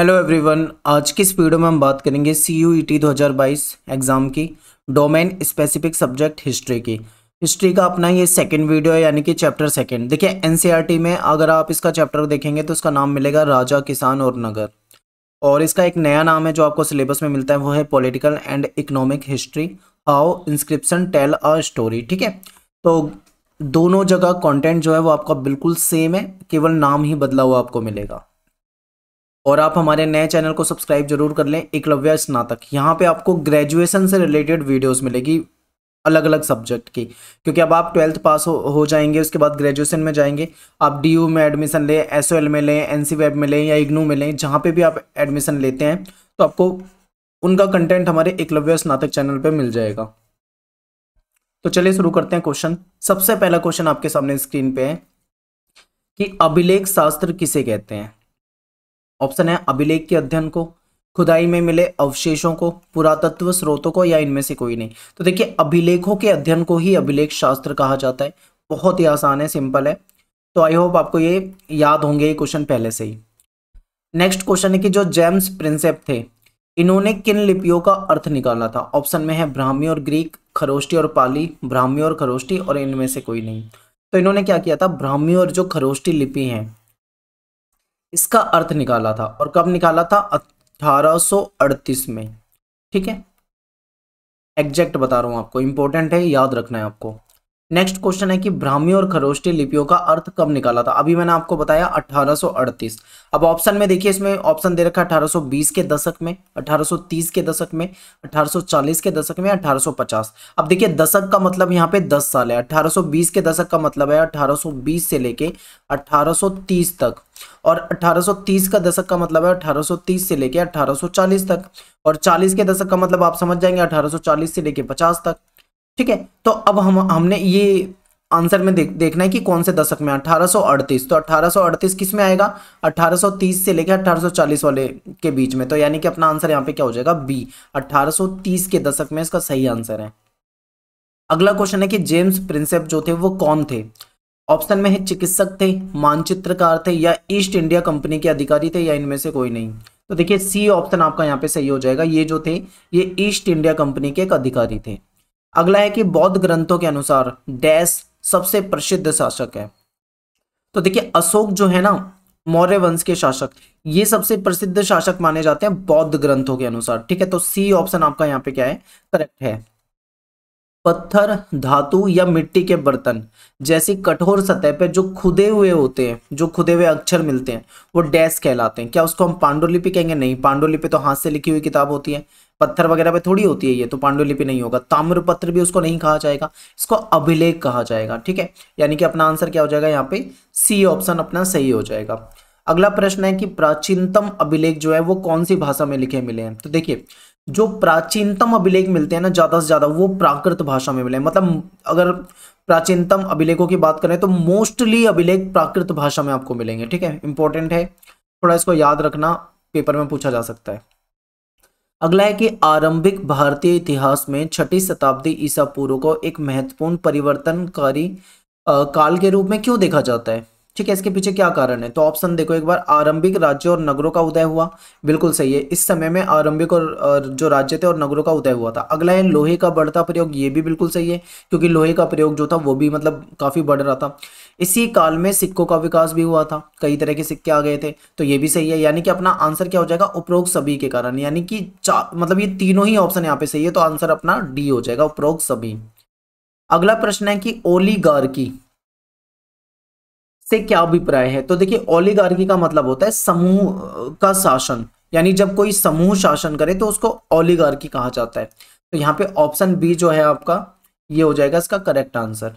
Hello everyone आज की इस वीडियो में हम बात करेंगे सी यू ई टी दो हज़ार बाईस एग्ज़ाम की डोमेन स्पेसिफिक सब्जेक्ट हिस्ट्री की हिस्ट्री का अपना ये सेकंड वीडियो है यानी कि चैप्टर सेकंड देखिए एनसीईआरटी e में अगर आप इसका चैप्टर देखेंगे तो इसका नाम मिलेगा राजा किसान और नगर और इसका एक नया नाम है जो आपको सिलेबस में मिलता है वो है political and economic history how inscription tell a story ठीक है तो दोनों जगह कॉन्टेंट जो है वो आपका बिल्कुल सेम है केवल नाम ही बदला हुआ आपको मिलेगा और आप हमारे नए चैनल को सब्सक्राइब जरूर कर लें एकलव्य स्नातक यहाँ पे आपको ग्रेजुएशन से रिलेटेड वीडियोस मिलेगी अलग अलग सब्जेक्ट की क्योंकि अब आप ट्वेल्थ पास हो, हो जाएंगे उसके बाद ग्रेजुएशन में जाएंगे आप डी में एडमिशन लें एस में लें एन वेब में लें या इग्नू में लें जहाँ पर भी आप एडमिशन लेते हैं तो आपको उनका कंटेंट हमारे एकलव्य स्नातक चैनल पर मिल जाएगा तो चलिए शुरू करते हैं क्वेश्चन सबसे पहला क्वेश्चन आपके सामने स्क्रीन पे है कि अभिलेख शास्त्र किसे कहते हैं ऑप्शन है अभिलेख के अध्ययन को खुदाई में मिले अवशेषों को पुरातत्व स्रोतों को या इनमें से कोई नहीं तो देखिए अभिलेखों के अध्ययन को ही अभिलेख शास्त्र कहा जाता है बहुत ही आसान है सिंपल है तो आई होप आपको ये याद होंगे ये क्वेश्चन पहले से ही नेक्स्ट क्वेश्चन है कि जो जेम्स प्रिंसेप थे इन्होंने किन लिपियों का अर्थ निकाला था ऑप्शन में है ब्राह्मी और ग्रीक खरोष्टी और पाली ब्राह्मी और खरोष्टी और इनमें से कोई नहीं तो इन्होंने क्या किया था ब्राह्मी और जो खरोष्टी लिपि हैं इसका अर्थ निकाला था और कब निकाला था 1838 में ठीक है एग्जैक्ट बता रहा हूं आपको इंपॉर्टेंट है याद रखना है आपको नेक्स्ट क्वेश्चन है कि ब्राह्मी और खरोष्टी लिपियों का अर्थ कब निकाला था अभी मैंने आपको बताया 1838 अब ऑप्शन में देखिए इसमें ऑप्शन दे रखा 1820 के दशक में 1830 के दशक में 1840 के दशक में 1850 अब देखिए दशक का मतलब यहाँ पे 10 साल है 1820 के दशक का मतलब है 1820 से लेके 1830 तक और 1830 का दशक का मतलब है 1830 से लेके 1840 तक और 40 के दशक का मतलब आप समझ जाएंगे 1840 से लेके 50 तक ठीक है तो अब हम हमने ये आंसर में देख देखना है कि कौन से दशक में 1838 तो 1838 किस में आएगा 1830 से लेकर 1840 वाले के बीच में तो यानी कि अपना आंसर यहां पे क्या हो जाएगा बी 1830 के दशक में इसका सही आंसर है अगला क्वेश्चन है कि जेम्स प्रिंसेप जो थे वो कौन थे ऑप्शन में है चिकित्सक थे मानचित्रकार थे या ईस्ट इंडिया कंपनी के अधिकारी थे या इनमें से कोई नहीं तो देखिए सी ऑप्शन आपका यहाँ पे सही हो जाएगा ये जो थे ये ईस्ट इंडिया कंपनी के एक अधिकारी थे अगला है कि बौद्ध ग्रंथों के अनुसार डैश सबसे प्रसिद्ध शासक है तो देखिए अशोक जो है ना मौर्य वंश के शासक ये सबसे प्रसिद्ध शासक माने जाते हैं बौद्ध ग्रंथों के अनुसार ठीक है तो सी ऑप्शन आपका यहाँ पे क्या है करेक्ट है पत्थर धातु या मिट्टी के बर्तन जैसी कठोर सतह पे जो खुदे हुए होते हैं जो खुदे हुए अक्षर मिलते हैं वो डैश कहलाते हैं क्या उसको हम पांडुलिपि कहेंगे नहीं पांडुलिपि तो हाथ से लिखी हुई किताब होती है पत्थर वगैरह पे थोड़ी होती है ये तो पांडुलिपि नहीं होगा ताम्रपत्र भी उसको नहीं कहा जाएगा इसको अभिलेख कहा जाएगा ठीक है यानी कि अपना आंसर क्या हो जाएगा यहाँ पे सी ऑप्शन अपना सही हो जाएगा अगला प्रश्न है कि प्राचीनतम अभिलेख जो है वो कौन सी भाषा में लिखे मिले हैं तो देखिए जो प्राचीनतम अभिलेख मिलते हैं ना ज़्यादा से ज़्यादा वो प्राकृत भाषा में मिले मतलब अगर प्राचीनतम अभिलेखों की बात करें तो मोस्टली अभिलेख प्राकृत भाषा में आपको मिलेंगे ठीक है इंपॉर्टेंट है थोड़ा इसको याद रखना पेपर में पूछा जा सकता है अगला है कि आरंभिक भारतीय इतिहास में छठी शताब्दी ईसा पूर्व को एक महत्वपूर्ण परिवर्तनकारी काल के रूप में क्यों देखा जाता है ठीक है इसके पीछे क्या कारण है तो ऑप्शन देखो एक बार आरंभिक राज्य और नगरों का उदय हुआ बिल्कुल सही है इस समय में आरंभिक और जो राज्य थे और नगरों का उदय हुआ था अगला है लोहे का बढ़ता प्रयोग ये भी बिल्कुल सही है क्योंकि लोहे का प्रयोग जो था वो भी मतलब काफ़ी बढ़ रहा था इसी काल में सिक्कों का विकास भी हुआ था कई तरह के सिक्के आ गए थे तो ये भी सही है यानी कि अपना आंसर क्या हो जाएगा उपरोक्त सभी के कारण यानी कि मतलब ये तीनों ही ऑप्शन यहाँ पे सही है तो आंसर अपना डी हो जाएगा उपरोक्त सभी अगला प्रश्न है कि की से क्या अभिप्राय है तो देखिए ओलिगार्की का मतलब होता है समूह का शासन यानी जब कोई समूह शासन करे तो उसको ओलिगार्की कहा जाता है तो यहाँ पे ऑप्शन बी जो है आपका ये हो जाएगा इसका करेक्ट आंसर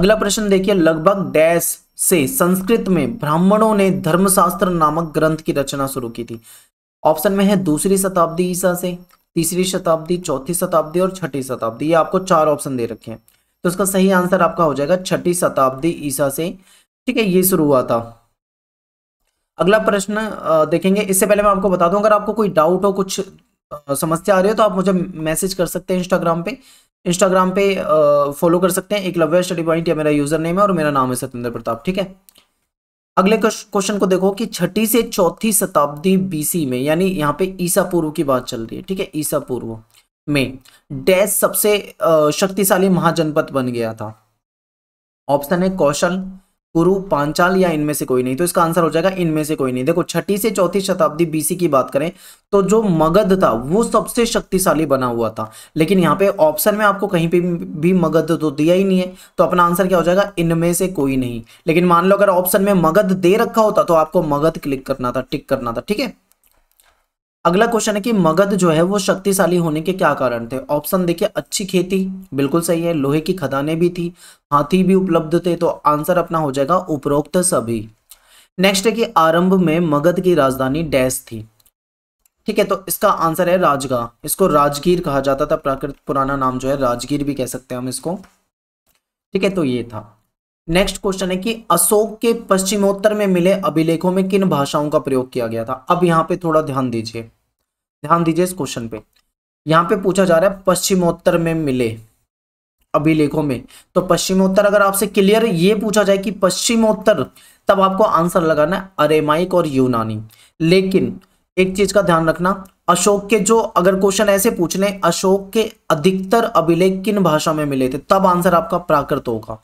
अगला प्रश्न देखिए लगभग डैश से संस्कृत में ब्राह्मणों ने धर्मशास्त्र नामक ग्रंथ की रचना शुरू की थी ऑप्शन में है दूसरी शताब्दी ईसा से तीसरी शताब्दी चौथी शताब्दी और छठी शताब्दी ये आपको चार ऑप्शन दे रखे हैं तो उसका सही आंसर आपका हो जाएगा छठी शताब्दी ईसा से ठीक है ये शुरू हुआ था अगला प्रश्न देखेंगे इससे पहले मैं आपको बता दूं अगर आपको कोई डाउट हो कुछ समस्या आ रही हो तो आप मुझे मैसेज कर सकते हैं इंस्टाग्राम पे इंस्टाग्राम पे फॉलो कर सकते हैं एक लव्य स्टडी पॉइंट या मेरा यूजर नेम है और मेरा नाम है सत्येंद्र प्रताप ठीक है अगले क्वेश्चन को देखो कि छठी से चौथी शताब्दी बीसी में यानी यहाँ पे ईसा पूर्व की बात चल रही है ठीक है ईसा पूर्व में डैश सबसे शक्तिशाली महाजनपद बन गया था ऑप्शन है कौशल कुरु पांचाल या इनमें से कोई नहीं तो इसका आंसर हो जाएगा इनमें से कोई नहीं देखो छठी से चौथी शताब्दी बीसी की बात करें तो जो मगध था वो सबसे शक्तिशाली बना हुआ था लेकिन यहाँ पे ऑप्शन में आपको कहीं पे भी मगध तो दिया ही नहीं है तो अपना आंसर क्या हो जाएगा इनमें से कोई नहीं लेकिन मान लो अगर ऑप्शन में मगध दे रखा होता तो आपको मगध क्लिक करना था टिक करना था ठीक है अगला क्वेश्चन है कि मगध जो है वो शक्तिशाली होने के क्या कारण थे ऑप्शन देखिए अच्छी खेती बिल्कुल सही है लोहे की खदानें भी थी हाथी भी उपलब्ध थे तो आंसर अपना हो जाएगा उपरोक्त सभी नेक्स्ट है कि आरंभ में मगध की राजधानी डैश थी ठीक है तो इसका आंसर है राजगा इसको राजगीर कहा जाता था प्राकृत पुराना नाम जो है राजगीर भी कह सकते हैं हम इसको ठीक है तो ये था नेक्स्ट क्वेश्चन है कि अशोक के पश्चिमोत्तर में मिले अभिलेखों में किन भाषाओं का प्रयोग किया गया था अब यहाँ पे थोड़ा ध्यान दीजिए ध्यान दीजिए इस क्वेश्चन पे यहाँ पे पूछा जा रहा है पश्चिमोत्तर में मिले अभिलेखों में तो पश्चिमोत्तर अगर आपसे क्लियर ये पूछा जाए कि पश्चिमोत्तर तब आपको आंसर लगाना है अरेमाइक और यूनानी लेकिन एक चीज का ध्यान रखना अशोक के जो अगर क्वेश्चन ऐसे पूछ लें अशोक के अधिकतर अभिलेख किन भाषा में मिले थे तब आंसर आपका प्राकृत होगा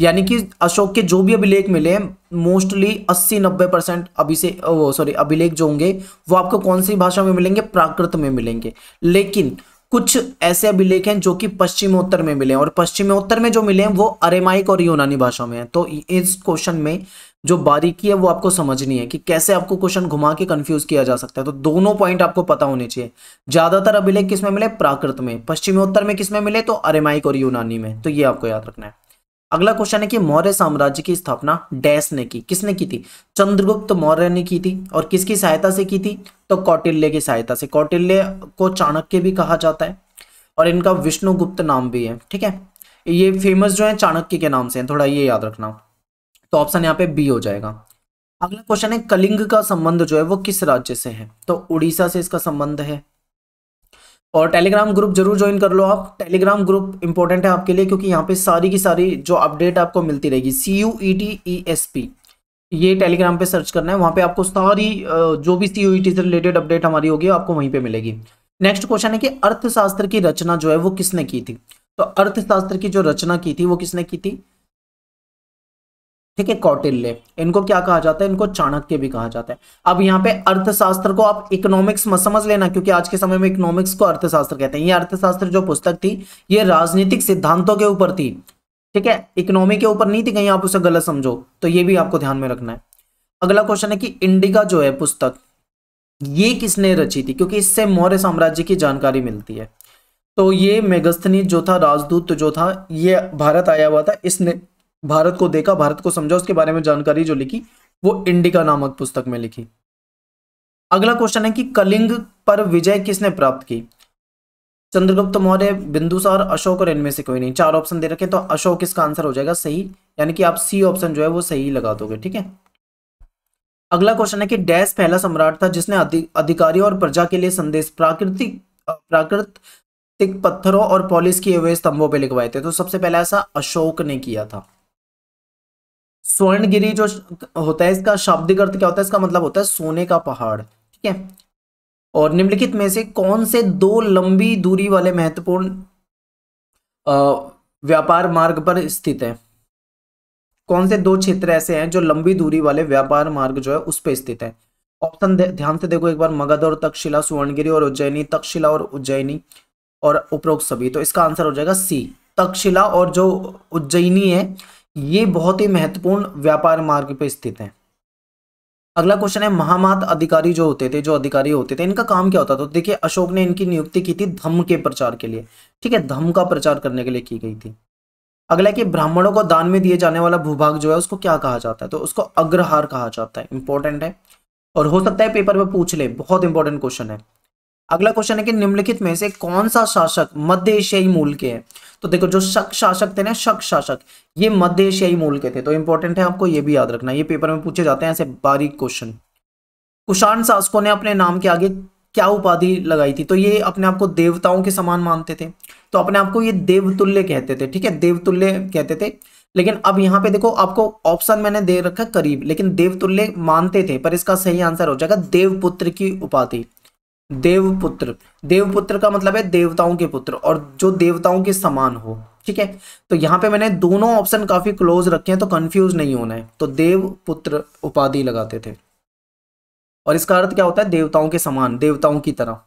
यानी कि अशोक के जो भी अभिलेख मिले हैं मोस्टली 80-90 परसेंट अभी वो सॉरी अभिलेख जो होंगे वो आपको कौन सी भाषा में मिलेंगे प्राकृत में मिलेंगे लेकिन कुछ ऐसे अभिलेख हैं जो कि पश्चिमोत्तर में मिले हैं और पश्चिमोत्तर में जो मिले हैं वो अरेमाइक और यूनानी भाषा में है तो इस क्वेश्चन में जो बारीकी है वो आपको समझनी है कि कैसे आपको क्वेश्चन घुमा के कंफ्यूज किया जा सकता है तो दोनों पॉइंट आपको पता होने चाहिए ज्यादातर अभिलेख किसमें मिले प्राकृत में पश्चिमोत्तर में किसमें मिले तो अरेमाइक और यूनानी में तो ये आपको याद रखना है अगला क्वेश्चन है कि मौर्य साम्राज्य की स्थापना डैश ने की किसने की थी चंद्रगुप्त मौर्य ने की थी और किसकी सहायता से की थी तो कौटिल्य की सहायता से कौटिल्य को चाणक्य भी कहा जाता है और इनका विष्णुगुप्त नाम भी है ठीक है ये फेमस जो है चाणक्य के नाम से है थोड़ा ये याद रखना तो ऑप्शन यहाँ पे बी हो जाएगा अगला क्वेश्चन है कलिंग का संबंध जो है वो किस राज्य से है तो उड़ीसा से इसका संबंध है और टेलीग्राम ग्रुप जरूर ज्वाइन कर लो आप टेलीग्राम ग्रुप इंपॉर्टेंट है आपके लिए क्योंकि यहाँ पे सारी की सारी जो अपडेट आपको मिलती रहेगी C U E T E S P ये टेलीग्राम पे सर्च करना है वहाँ पे आपको सारी जो भी सी यू ई टी से रिलेटेड अपडेट हमारी होगी आपको वहीं पे मिलेगी नेक्स्ट क्वेश्चन है कि अर्थशास्त्र की रचना जो है वो किसने की थी तो अर्थशास्त्र की जो रचना की थी वो किसने की थी ठीक है कौटिल्य इनको क्या कहा जाता है इनको चाणक्य भी कहा जाता है अब यहाँ पे अर्थशास्त्र को आप इकोनॉमिक्स मत समझ लेना क्योंकि आज के समय में इकोनॉमिक्स को अर्थशास्त्र कहते हैं ये अर्थशास्त्र जो पुस्तक थी ये राजनीतिक सिद्धांतों के ऊपर थी ठीक है इकोनॉमी के ऊपर नहीं थी कहीं आप उसे गलत समझो तो ये भी आपको ध्यान में रखना है अगला क्वेश्चन है कि इंडिका जो है पुस्तक ये किसने रची थी क्योंकि इससे मौर्य साम्राज्य की जानकारी मिलती है तो ये मेगस्थनी जो था राजदूत जो था ये भारत आया हुआ था इसने भारत को देखा भारत को समझा उसके बारे में जानकारी जो लिखी वो इंडिका नामक पुस्तक में लिखी अगला क्वेश्चन है कि कलिंग पर विजय किसने प्राप्त की चंद्रगुप्त मौर्य बिंदुसार अशोक और इनमें से कोई नहीं चार ऑप्शन दे रखे तो अशोक इसका आंसर हो जाएगा सही यानी कि आप सी ऑप्शन जो है वो सही लगा दोगे ठीक है अगला क्वेश्चन है कि डैश पहला सम्राट था जिसने अधिकारियों और प्रजा के लिए संदेश प्राकृतिक प्राकृतिक पत्थरों और पॉलिश किए हुए स्तंभों पर लिखवाए थे तो सबसे पहला ऐसा अशोक ने किया था स्वर्णगिरी जो होता है इसका शाब्दिक अर्थ क्या होता है इसका मतलब होता है सोने का पहाड़ ठीक है और निम्नलिखित में से कौन से दो लंबी दूरी वाले महत्वपूर्ण व्यापार मार्ग पर स्थित है कौन से दो क्षेत्र ऐसे हैं जो लंबी दूरी वाले व्यापार मार्ग जो है उस पर स्थित है ऑप्शन ध्यान से देखो एक बार मगध और तक्षशिला सुवर्णगिरी और उज्जैनी तक्षशिला और उज्जैनी और उपरोक्त सभी तो इसका आंसर हो जाएगा सी तक्षशिला और जो उज्जैनी है ये बहुत ही महत्वपूर्ण व्यापार मार्ग पर स्थित हैं अगला क्वेश्चन है महामात अधिकारी जो होते थे जो अधिकारी होते थे इनका काम क्या होता था तो देखिए अशोक ने इनकी नियुक्ति की थी धम्म के प्रचार के लिए ठीक है धम्म का प्रचार करने के लिए की गई थी अगला कि ब्राह्मणों को दान में दिए जाने वाला भूभाग जो है उसको क्या कहा जाता है तो उसको अग्रहार कहा जाता है इंपॉर्टेंट है और हो सकता है पेपर में पूछ ले बहुत इंपॉर्टेंट क्वेश्चन है अगला क्वेश्चन है कि निम्नलिखित में से कौन सा शासक मध्य एशियाई मूल के हैं तो देखो जो शक शासक थे ना शक शासक ये मध्य एशियाई मूल के थे तो इंपॉर्टेंट है आपको ये भी याद रखना ये पेपर में पूछे जाते हैं ऐसे बारीक क्वेश्चन कुशाण शासकों ने अपने नाम के आगे क्या उपाधि लगाई थी तो ये अपने आपको देवताओं के समान मानते थे तो अपने आपको ये देवतुल्य कहते थे ठीक है देवतुल्य कहते थे लेकिन अब यहाँ पे देखो आपको ऑप्शन मैंने दे रखा करीब लेकिन देवतुल्य मानते थे पर इसका सही आंसर हो जाएगा देवपुत्र की उपाधि देवपुत्र देवपुत्र का मतलब है देवताओं के पुत्र और जो देवताओं के समान हो ठीक है तो यहाँ पे मैंने दोनों ऑप्शन काफी क्लोज रखे हैं तो कंफ्यूज नहीं होना है तो देवपुत्र उपाधि लगाते थे और इसका अर्थ क्या होता है देवताओं के समान देवताओं की तरह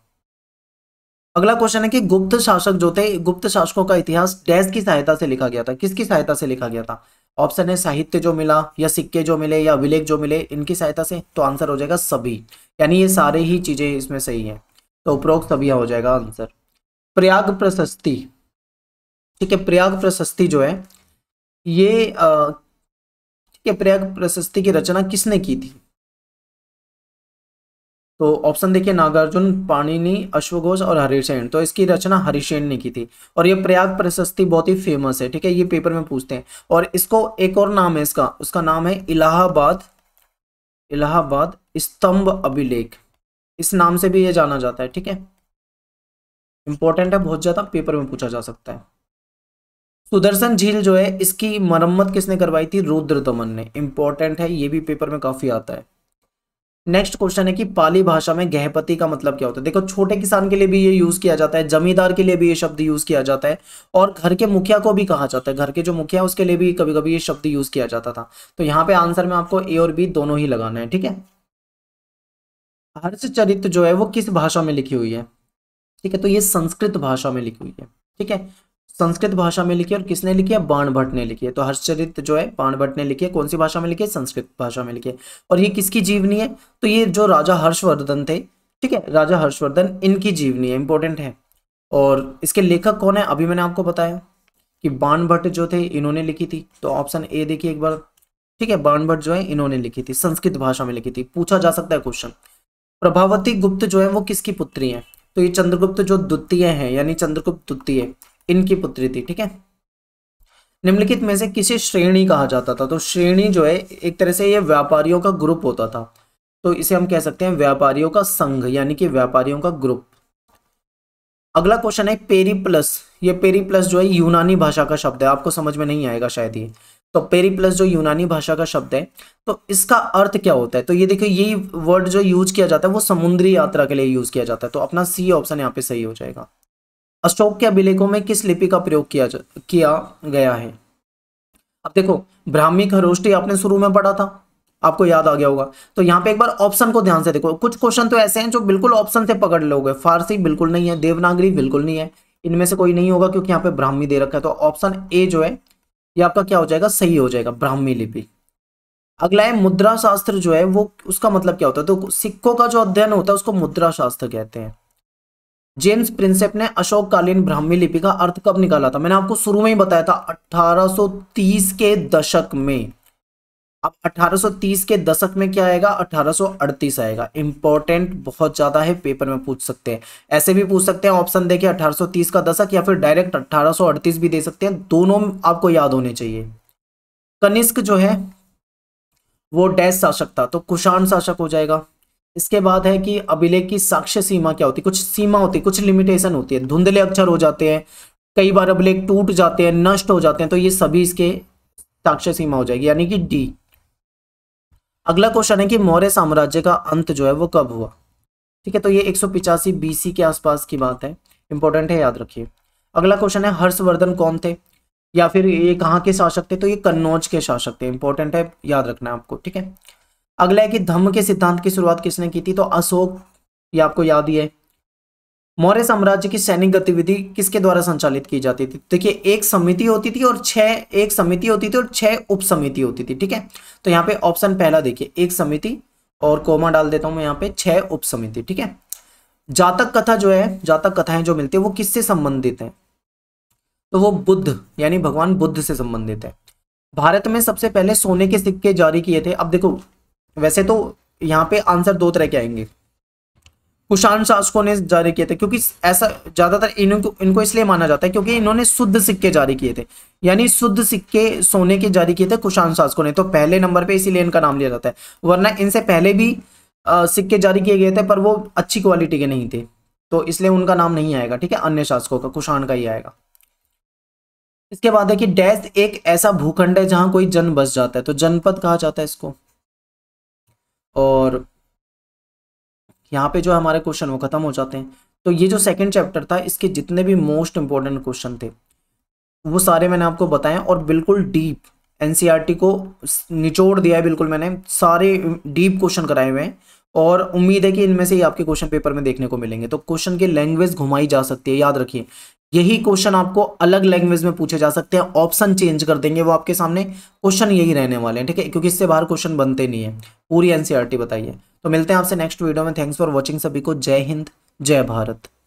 अगला क्वेश्चन है कि गुप्त शासक जो थे गुप्त शासकों का इतिहास डैश की सहायता से लिखा गया था किसकी सहायता से लिखा गया था ऑप्शन है साहित्य जो मिला या सिक्के जो मिले या विलेख जो मिले इनकी सहायता से तो आंसर हो जाएगा सभी यानी ये सारे ही हम्म। चीज़ें इसमें सही है तो उपरोक्त सभी हो जाएगा आंसर प्रयाग प्रशस्ति ठीक है प्रयाग प्रशस्ति जो है ये ठीक है प्रयाग प्रशस्ति की रचना किसने की थी तो ऑप्शन देखिए नागार्जुन पाणिनी अश्वघोष और हरिशैन तो इसकी रचना हरिशैन ने की थी और ये प्रयाग प्रशस्ति बहुत ही फेमस है ठीक है ये पेपर में पूछते हैं और इसको एक और नाम है इसका उसका नाम है इलाहाबाद इलाहाबाद स्तंभ अभिलेख इस नाम से भी ये जाना जाता है ठीक है इंपॉर्टेंट है बहुत ज्यादा पेपर में पूछा जा सकता है सुदर्शन झील जो है इसकी मरम्मत किसने करवाई थी रुद्र दमन ने इंपॉर्टेंट है ये भी पेपर में काफी आता है नेक्स्ट क्वेश्चन है कि पाली भाषा में गहपति का मतलब क्या होता है देखो छोटे किसान के लिए भी ये यूज किया जाता है जमींदार के लिए भी ये शब्द यूज किया जाता है और घर के मुखिया को भी कहा जाता है घर के जो मुखिया उसके लिए भी कभी कभी ये शब्द यूज किया जाता था तो यहाँ पे आंसर में आपको ए और बी दोनों ही लगाना है ठीक है हर्षचरित जो है वो किस भाषा में लिखी हुई है ठीक है तो ये संस्कृत भाषा में लिखी हुई है ठीक है संस्कृत भाषा में लिखी और किसने लिखी है बाण भट्ट ने लिखी है तो हर्षचरित जो है बाण भट्ट ने लिखी है कौन सी भाषा में लिखी है संस्कृत भाषा में लिखी है और ये किसकी जीवनी है तो ये जो राजा हर्षवर्धन थे ठीक है राजा हर्षवर्धन इनकी जीवनी है इंपॉर्टेंट है और इसके लेखक कौन है अभी मैंने आपको बताया कि बाण भट्ट जो थे इन्होंने लिखी थी तो ऑप्शन ए देखिए एक बार ठीक है बाण भट्ट जो है इन्होंने लिखी थी संस्कृत भाषा में लिखी थी पूछा जा सकता है क्वेश्चन प्रभावती गुप्त जो है वो किसकी पुत्री है तो ये चंद्रगुप्त जो द्वितीय है यानी चंद्रगुप्त द्वितीय इनकी पुत्री थी ठीक है निम्नलिखित में से किसी श्रेणी कहा जाता था तो श्रेणी जो है एक तरह से ये व्यापारियों का ग्रुप होता था तो इसे हम कह सकते हैं व्यापारियों का संघ यानी कि व्यापारियों का ग्रुप अगला क्वेश्चन है पेरी प्लस ये पेरी प्लस जो है यूनानी भाषा का शब्द है आपको समझ में नहीं आएगा शायद ये तो पेरी प्लस जो यूनानी भाषा का शब्द है तो इसका अर्थ क्या होता है तो ये देखिए यही वर्ड जो यूज किया जाता है वो समुद्री यात्रा के लिए यूज किया जाता है तो अपना सी ऑप्शन यहाँ पे सही हो जाएगा अशोक के अभिलेखों में किस लिपि का प्रयोग किया किया गया है अब देखो ब्राह्मी खरोष्टी आपने शुरू में पढ़ा था आपको याद आ गया होगा तो यहाँ पे एक बार ऑप्शन को ध्यान से देखो कुछ क्वेश्चन तो ऐसे हैं जो बिल्कुल ऑप्शन से पकड़ लोगे फारसी बिल्कुल नहीं है देवनागरी बिल्कुल नहीं है इनमें से कोई नहीं होगा क्योंकि यहाँ पे ब्राह्मी दे रखा है तो ऑप्शन ए जो है ये आपका क्या हो जाएगा सही हो जाएगा ब्राह्मी लिपि अगला है मुद्रा शास्त्र जो है वो उसका मतलब क्या होता है तो सिक्कों का जो अध्ययन होता है उसको मुद्रा शास्त्र कहते हैं जेम्स प्रिंसेप ने अशोक कालीन ब्राह्मी लिपि का अर्थ कब निकाला था मैंने आपको शुरू में ही बताया था 1830 के दशक में अब 1830 के दशक में क्या आएगा 1838 आएगा इंपॉर्टेंट बहुत ज्यादा है पेपर में पूछ सकते हैं ऐसे भी पूछ सकते हैं ऑप्शन देखिए 1830 का दशक या फिर डायरेक्ट 1838 भी दे सकते हैं दोनों आपको याद होने चाहिए कनिष्क जो है वो डैश शासक था तो कुशाण शासक हो जाएगा इसके बाद है कि अभिलेख की साक्ष्य सीमा क्या होती है कुछ सीमा होती है कुछ लिमिटेशन होती है धुंधले अक्षर हो जाते हैं कई बार अभिलेख टूट जाते हैं नष्ट हो जाते हैं तो ये सभी इसके साक्ष्य सीमा हो जाएगी यानी कि डी अगला क्वेश्चन है कि मौर्य साम्राज्य का अंत जो है वो कब हुआ ठीक है तो ये एक सौ बीसी के आसपास की बात है इंपॉर्टेंट है याद रखिए अगला क्वेश्चन है हर्षवर्धन कौन थे या फिर ये कहाँ के शासक थे तो ये कन्नौज के शासक थे इंपॉर्टेंट है याद रखना है आपको ठीक है अगला है कि धम्म के सिद्धांत की शुरुआत किसने की थी तो अशोक ये आपको याद ही है मौर्य साम्राज्य की सैनिक गतिविधि किसके द्वारा संचालित की जाती थी देखिए एक समिति होती थी और छह एक समिति होती थी और छह उप समिति होती थी ठीक है तो यहाँ पे ऑप्शन पहला देखिए एक समिति और कोमा डाल देता हूं मैं यहाँ पे छह उप समिति ठीक है जातक कथा जो है जातक कथाएं जो मिलती है वो किससे संबंधित है तो वो बुद्ध यानी भगवान बुद्ध से संबंधित है भारत में सबसे पहले सोने के सिक्के जारी किए थे अब देखो वैसे तो यहाँ पे आंसर दो तरह के आएंगे कुशाण शासकों ने जारी किए थे क्योंकि ऐसा ज्यादातर इनको इनको इसलिए माना जाता है क्योंकि इन्होंने शुद्ध सिक्के जारी किए थे यानी शुद्ध सिक्के सोने के जारी किए थे कुशाण शासकों ने तो पहले नंबर पे इसीलिए इनका नाम लिया जाता है वरना इनसे पहले भी आ, सिक्के जारी किए गए थे पर वो अच्छी क्वालिटी के नहीं थे तो इसलिए उनका नाम नहीं आएगा ठीक है अन्य शासकों का कुशाण का ही आएगा इसके बाद है कि डैश एक ऐसा भूखंड है जहां कोई जन बस जाता है तो जनपद कहा जाता है इसको और यहाँ पे जो हमारे क्वेश्चन वो खत्म हो जाते हैं तो ये जो सेकंड चैप्टर था इसके जितने भी मोस्ट इंपॉर्टेंट क्वेश्चन थे वो सारे मैंने आपको बताए और बिल्कुल डीप एनसीईआरटी e को निचोड़ दिया है बिल्कुल मैंने सारे डीप क्वेश्चन कराए हुए हैं और उम्मीद है कि इनमें से ही आपके क्वेश्चन पेपर में देखने को मिलेंगे तो क्वेश्चन की लैंग्वेज घुमाई जा सकती है याद रखिए यही क्वेश्चन आपको अलग लैंग्वेज में पूछे जा सकते हैं ऑप्शन चेंज कर देंगे वो आपके सामने क्वेश्चन यही रहने वाले हैं ठीक है क्योंकि इससे बाहर क्वेश्चन बनते नहीं है पूरी एनसीआरटी बताइए तो मिलते हैं आपसे नेक्स्ट वीडियो में थैंक्स फॉर वॉचिंग सभी को जय हिंद जय भारत